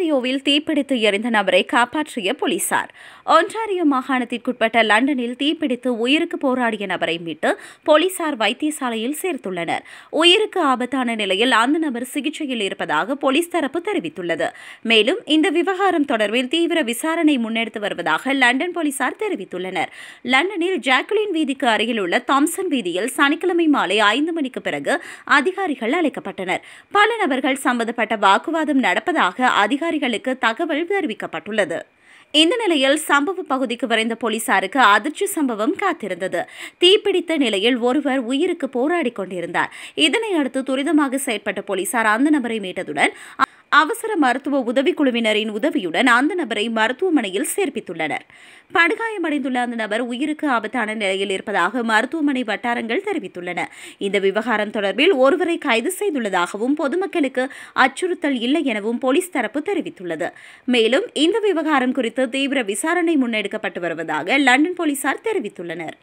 ஒன்டாரியோவில் தீப்பிடித்து எரிந்த நபரை காப்பாற்றிய போலீசார் ஒன்டாரியோ மாகாணத்திற்குட்பட்ட லண்டனில் தீப்பிடித்து உயிருக்கு போராடிய நபரை மீட்டு போலீசார் வைத்தியசாலையில் சேர்த்துள்ளனர் உயிருக்கு ஆபத்தான நிலையில் அந்த நபர் சிகிச்சையில் இருப்பதாக போலீஸ் தரப்பு தெரிவித்துள்ளது மேலும் இந்த விவகாரம் தொடர்பில் தீவிர விசாரணை முன்னெடுத்து வருவதாக லண்டன் போலீசார் தெரிவித்துள்ளனர் லண்டனில் ஜாக்குலின் வீதிக்கு அருகில் உள்ள தாம்சன் வீதியில் சனிக்கிழமை மாலை ஐந்து மணிக்கு பிறகு அதிகாரிகள் அழைக்கப்பட்டனர் பல நபர்கள் சம்பந்தப்பட்ட வாக்குவாதம் நடப்பதாக அதிகாரி அதிகாரிகளுக்கு தகவல் தெரிவிக்கப்பட்டுள்ளது இந்த நிலையில் சம்பவ பகுதிக்கு விரைந்த போலீசாருக்கு அதிர்ச்சி சம்பவம் காத்திருந்தது தீப்பிடித்த நிலையில் ஒருவர் உயிருக்கு போராடி கொண்டிருந்தார் இதனை அடுத்து துரிதமாக செயற்பட்ட போலீசார் அந்த நபரை மீட்டதுடன் அவசர மருத்துவ உதவிக்குழுவினரின் உதவியுடன் அந்த நபரை மருத்துவமனையில் சேர்ப்பித்துள்ளனர் படுகாயமடைந்துள்ள அந்த நபர் உயிருக்கு ஆபத்தான நிலையில் இருப்பதாக மருத்துவமனை வட்டாரங்கள் தெரிவித்துள்ளன இந்த விவகாரம் தொடர்பில் ஒருவரை கைது செய்துள்ளதாகவும் பொதுமக்களுக்கு அச்சுறுத்தல் இல்லை எனவும் போலீஸ் தரப்பு தெரிவித்துள்ளது மேலும் இந்த விவகாரம் குறித்து தீவிர விசாரணை முன்னெடுக்கப்பட்டு வருவதாக லண்டன் போலீசார் தெரிவித்துள்ளனர்